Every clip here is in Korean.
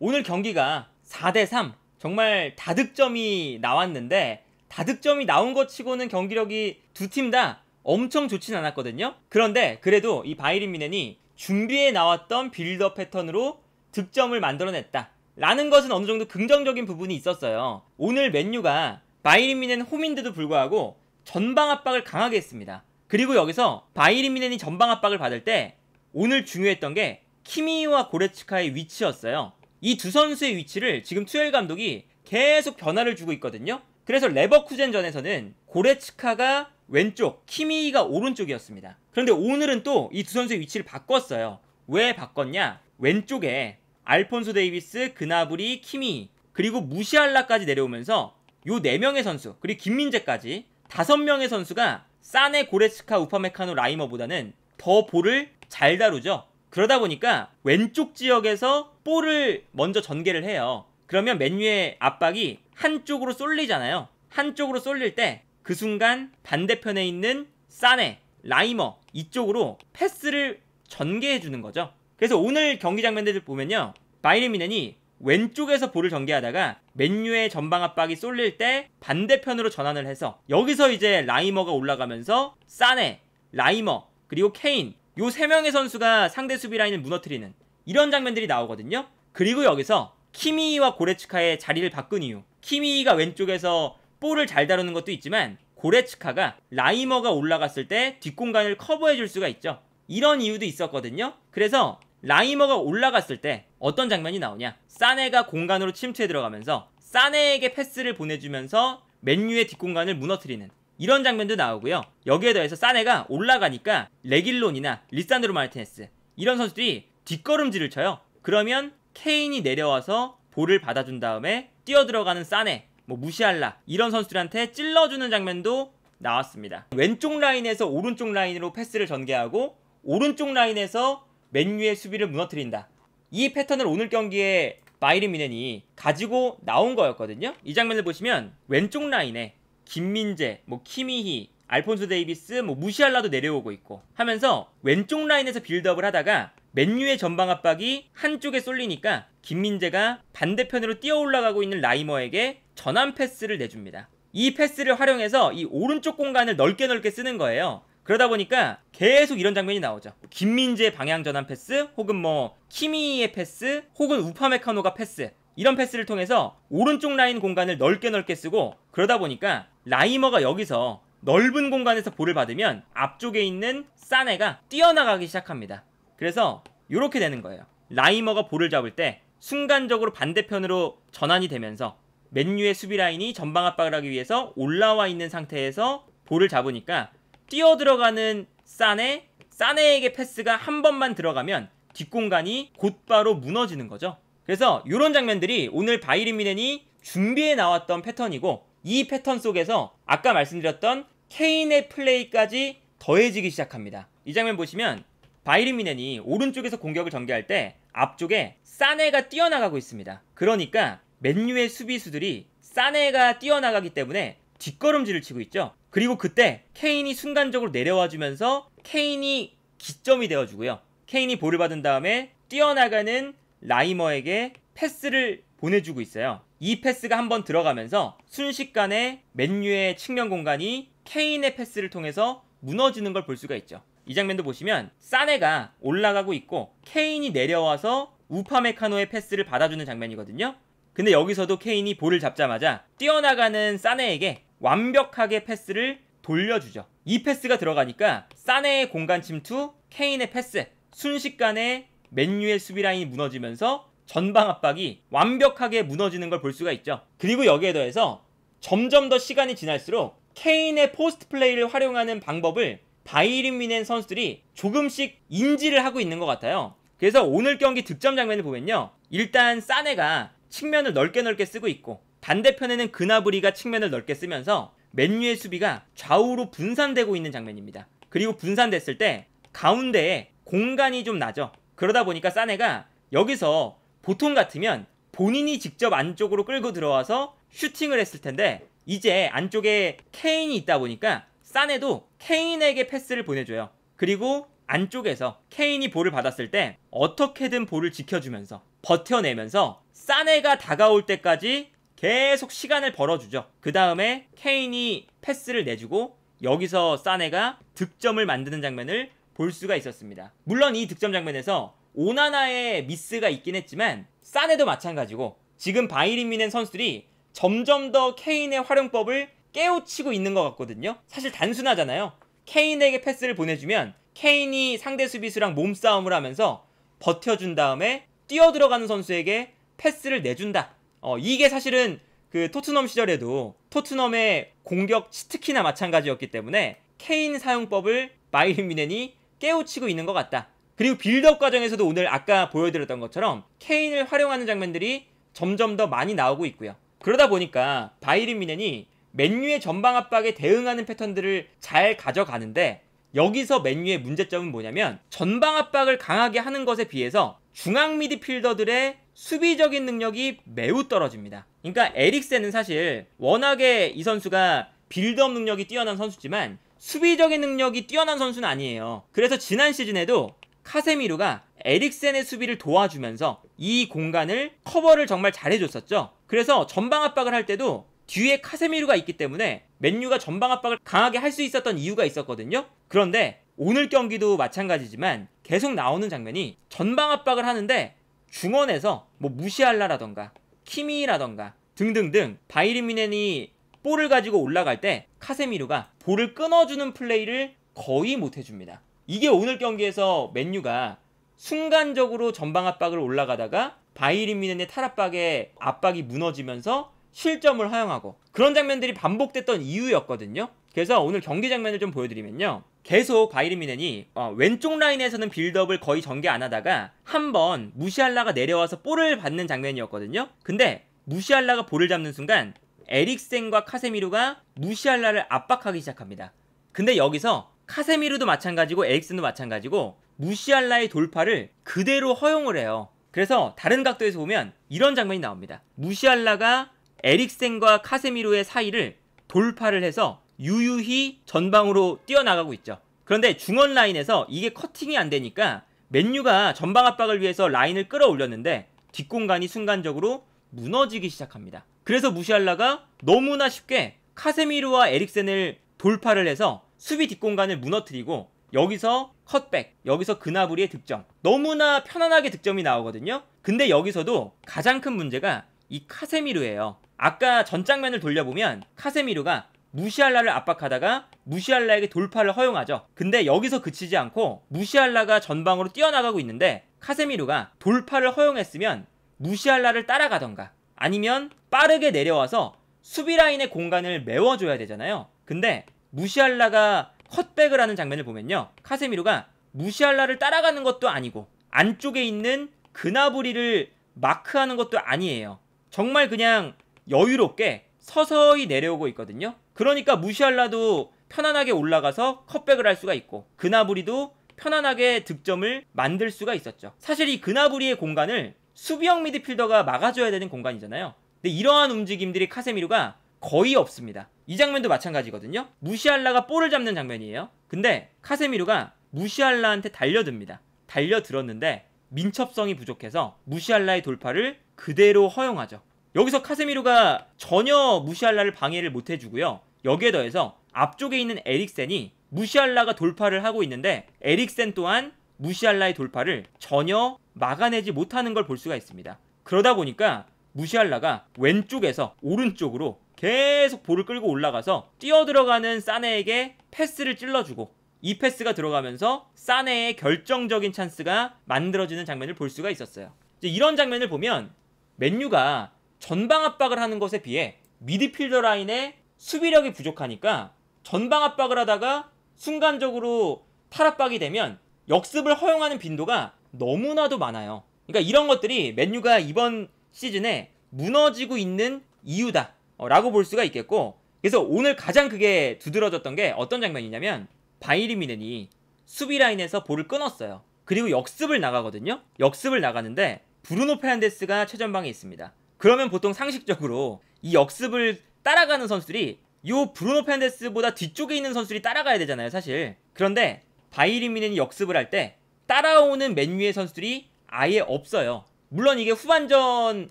오늘 경기가 4대3 정말 다득점이 나왔는데 다득점이 나온 것 치고는 경기력이 두 팀 다 엄청 좋진 않았거든요. 그런데 그래도 이 바이린 미넨이 준비해 나왔던 빌더 패턴으로 득점을 만들어냈다. 라는 것은 어느 정도 긍정적인 부분이 있었어요. 오늘 맨유가 바이린 미넨 홈인데도 불구하고 전방 압박을 강하게 했습니다. 그리고 여기서 바이린 미넨이 전방 압박을 받을 때 오늘 중요했던 게 키미와 고레츠카의 위치였어요. 이두 선수의 위치를 지금 투엘 감독이 계속 변화를 주고 있거든요. 그래서 레버쿠젠전에서는 고레츠카가 왼쪽, 키미가 오른쪽이었습니다. 그런데 오늘은 또 이 두 선수의 위치를 바꿨어요. 왜 바꿨냐? 왼쪽에 알폰소 데이비스, 그나브리, 키미, 그리고 무시할라까지 내려오면서 요 4명의 선수, 그리고 김민재까지 5명의 선수가 싸네 고레츠카, 우파메카노, 라이머보다는 더 볼을 잘 다루죠. 그러다 보니까 왼쪽 지역에서 볼을 먼저 전개를 해요. 그러면 맨유의 압박이 한쪽으로 쏠리잖아요. 한쪽으로 쏠릴 때 그 순간 반대편에 있는 싸네 라이머 이쪽으로 패스를 전개해 주는 거죠. 그래서 오늘 경기 장면들 보면요. 바이른 미넨이 왼쪽에서 볼을 전개하다가 맨유의 전방 압박이 쏠릴 때 반대편으로 전환을 해서 여기서 이제 라이머가 올라가면서 싸네 라이머, 그리고 케인 요 세 명의 선수가 상대 수비 라인을 무너뜨리는 이런 장면들이 나오거든요. 그리고 여기서 키미와 고레츠카의 자리를 바꾼 이유. 키미가 왼쪽에서 볼을 잘 다루는 것도 있지만 고레츠카가 라이머가 올라갔을 때 뒷공간을 커버해 줄 수가 있죠. 이런 이유도 있었거든요. 그래서 라이머가 올라갔을 때 어떤 장면이 나오냐. 사네가 공간으로 침투해 들어가면서 사네에게 패스를 보내주면서 맨유의 뒷공간을 무너뜨리는 이런 장면도 나오고요. 여기에 더해서 사네가 올라가니까 레길론이나 리산드로 마르티네스 이런 선수들이 뒷걸음질을 쳐요. 그러면 케인이 내려와서 볼을 받아준 다음에 뛰어 들어가는 싸네, 뭐 무시할라 이런 선수들한테 찔러주는 장면도 나왔습니다. 왼쪽 라인에서 오른쪽 라인으로 패스를 전개하고 오른쪽 라인에서 맨유의 수비를 무너뜨린다. 이 패턴을 오늘 경기에 바이리 미넨이 가지고 나온 거였거든요. 이 장면을 보시면 왼쪽 라인에 김민재, 뭐 키미히, 알폰소 데이비스, 뭐 무시할라도 내려오고 있고 하면서 왼쪽 라인에서 빌드업을 하다가 맨유의 전방 압박이 한쪽에 쏠리니까 김민재가 반대편으로 뛰어 올라가고 있는 라이머에게 전환 패스를 내줍니다. 이 패스를 활용해서 이 오른쪽 공간을 넓게 넓게 쓰는 거예요. 그러다 보니까 계속 이런 장면이 나오죠. 김민재 방향 전환 패스, 혹은 뭐 키미의 패스, 혹은 우파메카노가 패스. 이런 패스를 통해서 오른쪽 라인 공간을 넓게 넓게 쓰고 그러다 보니까 라이머가 여기서 넓은 공간에서 볼을 받으면 앞쪽에 있는 싸네가 뛰어나가기 시작합니다. 그래서 이렇게 되는 거예요. 라이머가 볼을 잡을 때 순간적으로 반대편으로 전환이 되면서 맨유의 수비 라인이 전방 압박을 하기 위해서 올라와 있는 상태에서 볼을 잡으니까 뛰어 들어가는 싸네싸네에게 패스가 한 번만 들어가면 뒷공간이 곧바로 무너지는 거죠. 그래서 이런 장면들이 오늘 바이리 미넨이 준비해 나왔던 패턴이고 이 패턴 속에서 아까 말씀드렸던 케인의 플레이까지 더해지기 시작합니다. 이 장면 보시면 바이리미넨이 오른쪽에서 공격을 전개할 때 앞쪽에 사네가 뛰어나가고 있습니다. 그러니까 맨유의 수비수들이 사네가 뛰어나가기 때문에 뒷걸음질을 치고 있죠. 그리고 그때 케인이 순간적으로 내려와주면서 케인이 기점이 되어주고요. 케인이 볼을 받은 다음에 뛰어나가는 라이머에게 패스를 보내주고 있어요. 이 패스가 한번 들어가면서 순식간에 맨유의 측면 공간이 케인의 패스를 통해서 무너지는 걸 볼 수가 있죠. 이 장면도 보시면 사네가 올라가고 있고 케인이 내려와서 우파메카노의 패스를 받아주는 장면이거든요. 근데 여기서도 케인이 볼을 잡자마자 뛰어나가는 사네에게 완벽하게 패스를 돌려주죠. 이 패스가 들어가니까 사네의 공간 침투, 케인의 패스, 순식간에 맨유의 수비 라인이 무너지면서 전방 압박이 완벽하게 무너지는 걸 볼 수가 있죠. 그리고 여기에 더해서 점점 더 시간이 지날수록 케인의 포스트 플레이를 활용하는 방법을 바이린미넨 선수들이 조금씩 인지를 하고 있는 것 같아요. 그래서 오늘 경기 득점 장면을 보면요. 일단 사네가 측면을 넓게 넓게 쓰고 있고 반대편에는 그나브리가 측면을 넓게 쓰면서 맨유의 수비가 좌우로 분산되고 있는 장면입니다. 그리고 분산됐을 때 가운데에 공간이 좀 나죠. 그러다 보니까 사네가 여기서 보통 같으면 본인이 직접 안쪽으로 끌고 들어와서 슈팅을 했을 텐데 이제 안쪽에 케인이 있다 보니까 사네도 케인에게 패스를 보내줘요. 그리고 안쪽에서 케인이 볼을 받았을 때 어떻게든 볼을 지켜주면서 버텨내면서 싸네가 다가올 때까지 계속 시간을 벌어주죠. 그 다음에 케인이 패스를 내주고 여기서 싸네가 득점을 만드는 장면을 볼 수가 있었습니다. 물론 이 득점 장면에서 오나나의 미스가 있긴 했지만 싸네도 마찬가지고 지금 바이린 미넨 선수들이 점점 더 케인의 활용법을 깨우치고 있는 것 같거든요. 사실 단순하잖아요. 케인에게 패스를 보내주면 케인이 상대 수비수랑 몸싸움을 하면서 버텨준 다음에 뛰어들어가는 선수에게 패스를 내준다. 어, 이게 사실은 그 토트넘 시절에도 토트넘의 공격 특키나 마찬가지였기 때문에 케인 사용법을 마이린 미넨이 깨우치고 있는 것 같다. 그리고 빌드업 과정에서도 오늘 아까 보여드렸던 것처럼 케인을 활용하는 장면들이 점점 더 많이 나오고 있고요. 그러다 보니까 바이린 미넨이 맨유의 전방 압박에 대응하는 패턴들을 잘 가져가는데 여기서 맨유의 문제점은 뭐냐면 전방 압박을 강하게 하는 것에 비해서 중앙 미드필더들의 수비적인 능력이 매우 떨어집니다. 그러니까 에릭센은 사실 워낙에 이 선수가 빌드업 능력이 뛰어난 선수지만 수비적인 능력이 뛰어난 선수는 아니에요. 그래서 지난 시즌에도 카세미루가 에릭센의 수비를 도와주면서 이 공간을 커버를 정말 잘해줬었죠. 그래서 전방 압박을 할 때도 뒤에 카세미루가 있기 때문에 맨유가 전방 압박을 강하게 할 수 있었던 이유가 있었거든요. 그런데 오늘 경기도 마찬가지지만 계속 나오는 장면이 전방 압박을 하는데 중원에서 뭐 무시할라라던가 키미라던가 등등등 바이리 미넨이 볼을 가지고 올라갈 때카세미루가 볼을 끊어주는 플레이를 거의 못 해줍니다. 이게 오늘 경기에서 맨유가 순간적으로 전방 압박을 올라가다가 바이리 미넨의 탈압박에 압박이 무너지면서 실점을 허용하고 그런 장면들이 반복됐던 이유였거든요. 그래서 오늘 경기 장면을 좀 보여드리면요. 계속 바이른 미넨이 어, 왼쪽 라인에서는 빌드업을 거의 전개 안 하다가 한 번 무시할라가 내려와서 볼을 받는 장면이었거든요. 근데 무시할라가 볼을 잡는 순간 에릭센과 카세미루가 무시할라를 압박하기 시작합니다. 근데 여기서 카세미루도 마찬가지고 에릭센도 마찬가지고 무시할라의 돌파를 그대로 허용을 해요. 그래서 다른 각도에서 보면 이런 장면이 나옵니다. 무시할라가 에릭센과 카세미로의 사이를 돌파를 해서 유유히 전방으로 뛰어나가고 있죠. 그런데 중원 라인에서 이게 커팅이 안 되니까 맨유가 전방 압박을 위해서 라인을 끌어올렸는데 뒷공간이 순간적으로 무너지기 시작합니다. 그래서 무시할라가 너무나 쉽게 카세미루와 에릭센을 돌파를 해서 수비 뒷공간을 무너뜨리고 여기서 컷백, 여기서 그나브리의 득점. 너무나 편안하게 득점이 나오거든요. 근데 여기서도 가장 큰 문제가 이카세미루예요 아까 전 장면을 돌려보면 카세미루가 무시알라를 압박하다가 무시알라에게 돌파를 허용하죠. 근데 여기서 그치지 않고 무시알라가 전방으로 뛰어나가고 있는데 카세미루가 돌파를 허용했으면 무시알라를 따라가던가 아니면 빠르게 내려와서 수비 라인의 공간을 메워줘야 되잖아요. 근데 무시알라가 컷백을 하는 장면을 보면요. 카세미루가 무시알라를 따라가는 것도 아니고 안쪽에 있는 그나브리를 마크하는 것도 아니에요. 정말 그냥 여유롭게 서서히 내려오고 있거든요. 그러니까 무시할라도 편안하게 올라가서 컵백을 할 수가 있고 그나브리도 편안하게 득점을 만들 수가 있었죠. 사실 이그나브리의 공간을 수비형 미드필더가 막아줘야 되는 공간이잖아요. 근데 이러한 움직임들이 카세미루가 거의 없습니다. 이 장면도 마찬가지거든요. 무시할라가 볼을 잡는 장면이에요. 근데 카세미루가 무시할라한테 달려듭니다. 달려들었는데 민첩성이 부족해서 무시할라의 돌파를 그대로 허용하죠. 여기서 카세미루가 전혀 무시할라를 방해를 못 해주고요. 여기에 더해서 앞쪽에 있는 에릭센이 무시할라가 돌파를 하고 있는데 에릭센 또한 무시할라의 돌파를 전혀 막아내지 못하는 걸 볼 수가 있습니다. 그러다 보니까 무시할라가 왼쪽에서 오른쪽으로 계속 볼을 끌고 올라가서 뛰어들어가는 사네에게 패스를 찔러주고 이 패스가 들어가면서 사네의 결정적인 찬스가 만들어지는 장면을 볼 수가 있었어요. 이런 장면을 보면 맨유가 전방 압박을 하는 것에 비해 미드필더 라인에 수비력이 부족하니까 전방 압박을 하다가 순간적으로 탈압박이 되면 역습을 허용하는 빈도가 너무나도 많아요. 그러니까 이런 것들이 맨유가 이번 시즌에 무너지고 있는 이유다라고 볼 수가 있겠고 그래서 오늘 가장 그게 두드러졌던 게 어떤 장면이냐면 바이리미넨이 수비 라인에서 볼을 끊었어요. 그리고 역습을 나가거든요. 역습을 나가는데 브루노 페안데스가 최전방에 있습니다. 그러면 보통 상식적으로 이 역습을 따라가는 선수들이 요 브루노 펜데스보다 뒤쪽에 있는 선수들이 따라가야 되잖아요, 사실. 그런데 바이리 미넨이 역습을 할 때 따라오는 맨유의 선수들이 아예 없어요. 물론 이게 후반전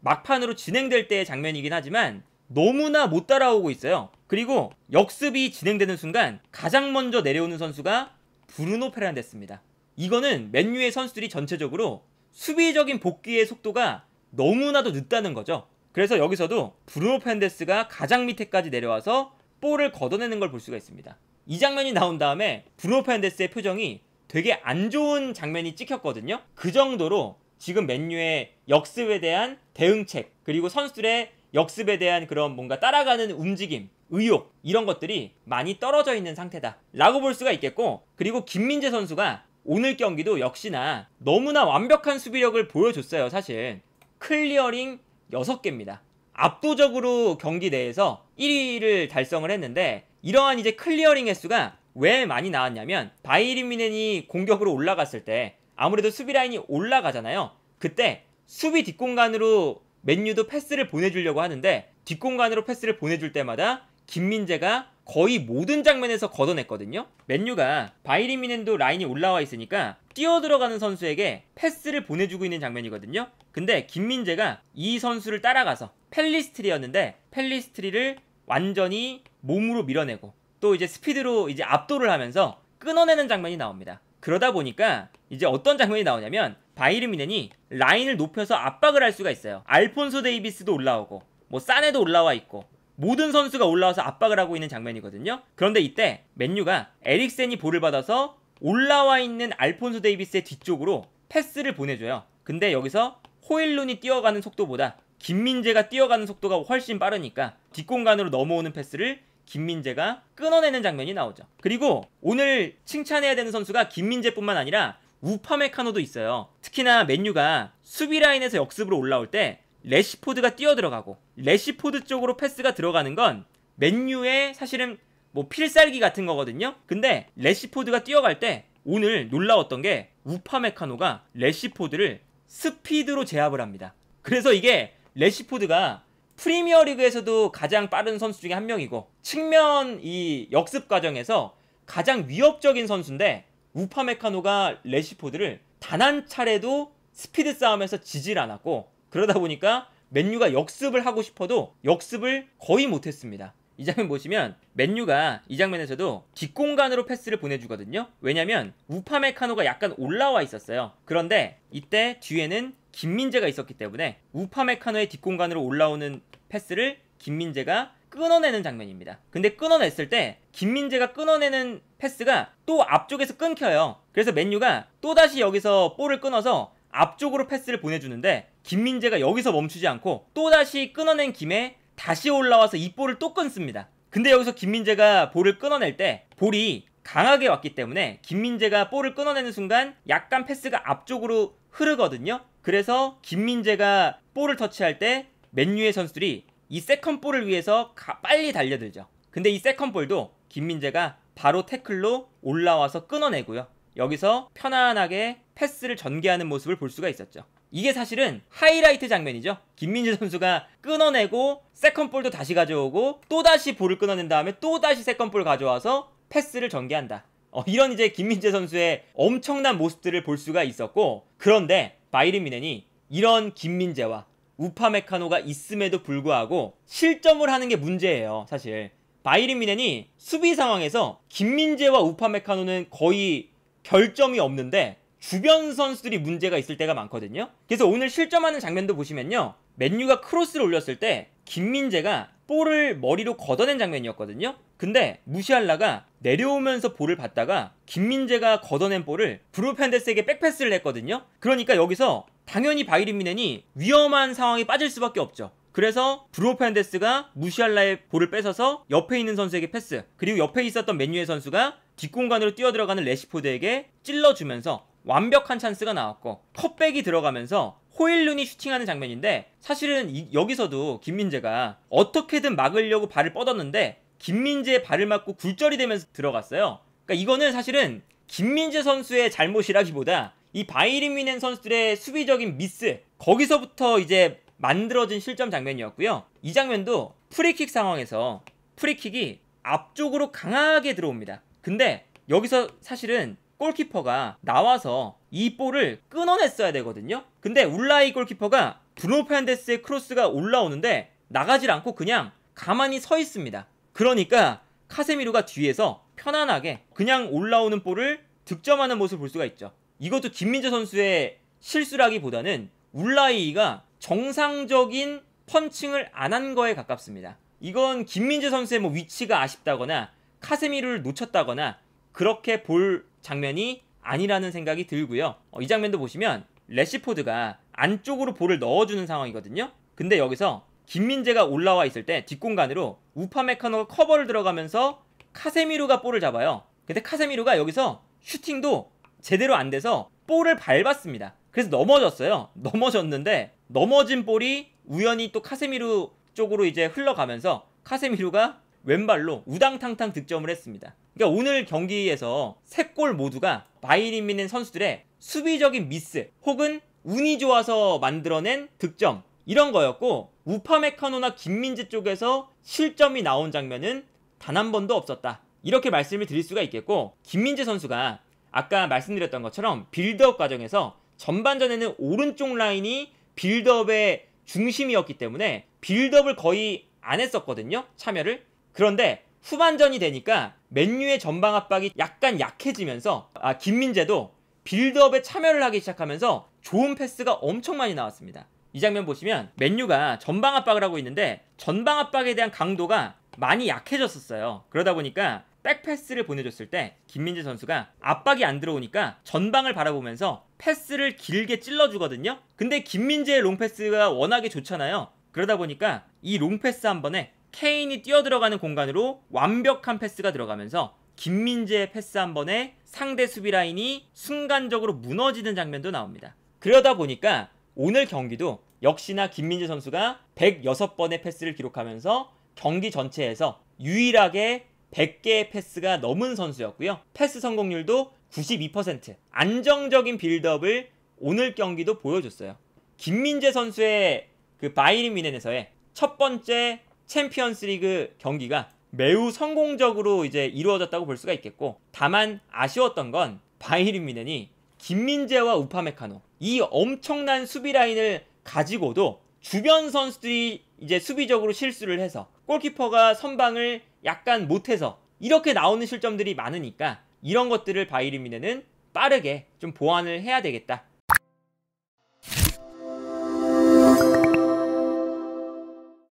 막판으로 진행될 때의 장면이긴 하지만 너무나 못 따라오고 있어요. 그리고 역습이 진행되는 순간 가장 먼저 내려오는 선수가 브루노 페란데스입니다. 이거는 맨유의 선수들이 전체적으로 수비적인 복귀의 속도가 너무나도 늦다는 거죠. 그래서 여기서도 브루노 펜데스가 가장 밑에까지 내려와서 볼을 걷어내는 걸 볼 수가 있습니다. 이 장면이 나온 다음에 브루노 펜데스의 표정이 되게 안 좋은 장면이 찍혔거든요. 그 정도로 지금 맨유의 역습에 대한 대응책 그리고 선수들의 역습에 대한 그런 뭔가 따라가는 움직임 의욕 이런 것들이 많이 떨어져 있는 상태다 라고 볼 수가 있겠고 그리고 김민재 선수가 오늘 경기도 역시나 너무나 완벽한 수비력을 보여줬어요 사실 클리어링 6개입니다. 압도적으로 경기 내에서 1위를 달성을 했는데 이러한 이제 클리어링 횟수가 왜 많이 나왔냐면 바이리 미넨이 공격으로 올라갔을 때 아무래도 수비 라인이 올라가잖아요. 그때 수비 뒷공간으로 맨유도 패스를 보내주려고 하는데 뒷공간으로 패스를 보내줄 때마다 김민재가 거의 모든 장면에서 걷어냈거든요. 맨유가 바이리미넨도 라인이 올라와 있으니까 뛰어 들어가는 선수에게 패스를 보내주고 있는 장면이거든요. 근데 김민재가 이 선수를 따라가서 펠리스트리였는데 펠리스트리를 완전히 몸으로 밀어내고 또 이제 스피드로 이제 압도를 하면서 끊어내는 장면이 나옵니다. 그러다 보니까 이제 어떤 장면이 나오냐면 바이르미넨이 라인을 높여서 압박을 할 수가 있어요. 알폰소 데이비스도 올라오고 뭐 사네도 올라와 있고 모든 선수가 올라와서 압박을 하고 있는 장면이거든요. 그런데 이때 맨유가 에릭센이 볼을 받아서 올라와 있는 알폰소 데이비스의 뒤쪽으로 패스를 보내줘요. 근데 여기서 호일룬이 뛰어가는 속도보다 김민재가 뛰어가는 속도가 훨씬 빠르니까 뒷공간으로 넘어오는 패스를 김민재가 끊어내는 장면이 나오죠. 그리고 오늘 칭찬해야 되는 선수가 김민재뿐만 아니라 우파메카노도 있어요. 특히나 맨유가 수비 라인에서 역습으로 올라올 때 레시포드가 뛰어들어가고 레시포드 쪽으로 패스가 들어가는 건 맨유의 사실은 뭐 필살기 같은 거거든요. 근데 레시포드가 뛰어갈 때 오늘 놀라웠던 게 우파메카노가 레시포드를 스피드로 제압을 합니다. 그래서 이게 레시포드가 프리미어리그에서도 가장 빠른 선수 중에 한 명이고 측면 이 역습 과정에서 가장 위협적인 선수인데 우파메카노가 레시포드를 단 한 차례도 스피드 싸움에서 지질 않았고 그러다 보니까 맨유가 역습을 하고 싶어도 역습을 거의 못했습니다. 이 장면 보시면 맨유가 이 장면에서도 뒷공간으로 패스를 보내주거든요. 왜냐면 우파메카노가 약간 올라와 있었어요. 그런데 이때 뒤에는 김민재가 있었기 때문에 우파메카노의 뒷공간으로 올라오는 패스를 김민재가 끊어내는 장면입니다. 근데 끊어냈을 때 김민재가 끊어내는 패스가 또 앞쪽에서 끊겨요. 그래서 맨유가 또다시 여기서 볼을 끊어서 앞쪽으로 패스를 보내주는데 김민재가 여기서 멈추지 않고 또다시 끊어낸 김에 다시 올라와서 이 볼을 또 끊습니다. 근데 여기서 김민재가 볼을 끊어낼 때 볼이 강하게 왔기 때문에 김민재가 볼을 끊어내는 순간 약간 패스가 앞쪽으로 흐르거든요. 그래서 김민재가 볼을 터치할 때 맨유의 선수들이 이 세컨볼을 위해서 빨리 달려들죠. 근데 이 세컨볼도 김민재가 바로 태클로 올라와서 끊어내고요. 여기서 편안하게 패스를 전개하는 모습을 볼 수가 있었죠. 이게 사실은 하이라이트 장면이죠. 김민재 선수가 끊어내고 세컨볼도 다시 가져오고 또다시 볼을 끊어낸 다음에 또다시 세컨볼 가져와서 패스를 전개한다. 어, 이런 이제 김민재 선수의 엄청난 모습들을 볼 수가 있었고 그런데 바이린 미넨이 이런 김민재와 우파메카노가 있음에도 불구하고 실점을 하는 게 문제예요. 사실 바이린 미넨이 수비 상황에서 김민재와 우파메카노는 거의 결점이 없는데 주변 선수들이 문제가 있을 때가 많거든요. 그래서 오늘 실점하는 장면도 보시면요. 맨유가 크로스를 올렸을 때 김민재가 볼을 머리로 걷어낸 장면이었거든요. 근데 무시할라가 내려오면서 볼을 받다가 김민재가 걷어낸 볼을 브루펜데스에게 백패스를 했거든요. 그러니까 여기서 당연히 바이린미넨이 위험한 상황에 빠질 수밖에 없죠. 그래서 브로펜데스가 무시할라의 볼을 뺏어서 옆에 있는 선수에게 패스 그리고 옆에 있었던 맨유의 선수가 뒷공간으로 뛰어들어가는 레시포드에게 찔러주면서 완벽한 찬스가 나왔고 컵백이 들어가면서 호일룬이 슈팅하는 장면인데 사실은 이, 여기서도 김민재가 어떻게든 막으려고 발을 뻗었는데 김민재의 발을 맞고 굴절이 되면서 들어갔어요. 그러니까 이거는 사실은 김민재 선수의 잘못이라기보다 이 바이린 미넨 선수들의 수비적인 미스 거기서부터 이제 만들어진 실점 장면이었고요. 이 장면도 프리킥 상황에서 프리킥이 앞쪽으로 강하게 들어옵니다. 근데 여기서 사실은 골키퍼가 나와서 이 볼을 끊어냈어야 되거든요. 근데 울라이 골키퍼가 브루노 페란데스의 크로스가 올라오는데 나가질 않고 그냥 가만히 서 있습니다. 그러니까 카세미루가 뒤에서 편안하게 그냥 올라오는 볼을 득점하는 모습을 볼 수가 있죠. 이것도 김민재 선수의 실수라기보다는 울라이가 정상적인 펀칭을 안 한 거에 가깝습니다. 이건 김민재 선수의 뭐 위치가 아쉽다거나 카세미를 루 놓쳤다거나 그렇게 볼 장면이 아니라는 생각이 들고요. 어, 이 장면도 보시면 래시포드가 안쪽으로 볼을 넣어주는 상황이거든요. 근데 여기서 김민재가 올라와 있을 때 뒷공간으로 우파 메카노가 커버를 들어가면서 카세미루가 볼을 잡아요. 근데 카세미루가 여기서 슈팅도 제대로 안 돼서 볼을 밟았습니다. 그래서 넘어졌어요. 넘어졌는데 넘어진 볼이 우연히 또 카세미루 쪽으로 이제 흘러가면서 카세미루가 왼발로 우당탕탕 득점을 했습니다. 그러니까 오늘 경기에서 3골 모두가 바이리 미넨 선수들의 수비적인 미스 혹은 운이 좋아서 만들어낸 득점 이런 거였고 우파메카노나 김민재 쪽에서 실점이 나온 장면은 단 한 번도 없었다. 이렇게 말씀을 드릴 수가 있겠고 김민재 선수가 아까 말씀드렸던 것처럼 빌드업 과정에서 전반전에는 오른쪽 라인이 빌드업의 중심이었기 때문에 빌드업을 거의 안 했었거든요. 참여를. 그런데 후반전이 되니까 맨유의 전방 압박이 약간 약해지면서 아 김민재도 빌드업에 참여를 하기 시작하면서 좋은 패스가 엄청 많이 나왔습니다. 이 장면 보시면 맨유가 전방 압박을 하고 있는데 전방 압박에 대한 강도가 많이 약해졌었어요. 그러다 보니까 백패스를 보내줬을 때 김민재 선수가 압박이 안 들어오니까 전방을 바라보면서 패스를 길게 찔러주거든요. 근데 김민재의 롱패스가 워낙에 좋잖아요. 그러다 보니까 이 롱패스 한 번에 케인이 뛰어들어가는 공간으로 완벽한 패스가 들어가면서 김민재의 패스 한 번에 상대 수비 라인이 순간적으로 무너지는 장면도 나옵니다. 그러다 보니까 오늘 경기도 역시나 김민재 선수가 106번의 패스를 기록하면서 경기 전체에서 유일하게 100개의 패스가 넘은 선수였고요. 패스 성공률도 92% 안정적인 빌드업을 오늘 경기도 보여줬어요. 김민재 선수의 그 바이린 미넨에서의 첫 번째 챔피언스 리그 경기가 매우 성공적으로 이제 이루어졌다고 볼 수가 있겠고 다만 아쉬웠던 건바이리 미넨이 김민재와 우파메카노 이 엄청난 수비 라인을 가지고도 주변 선수들이 이제 수비적으로 실수를 해서 골키퍼가 선방을 약간 못해서 이렇게 나오는 실점들이 많으니까 이런 것들을 바이리 미네는 빠르게 좀 보완을 해야 되겠다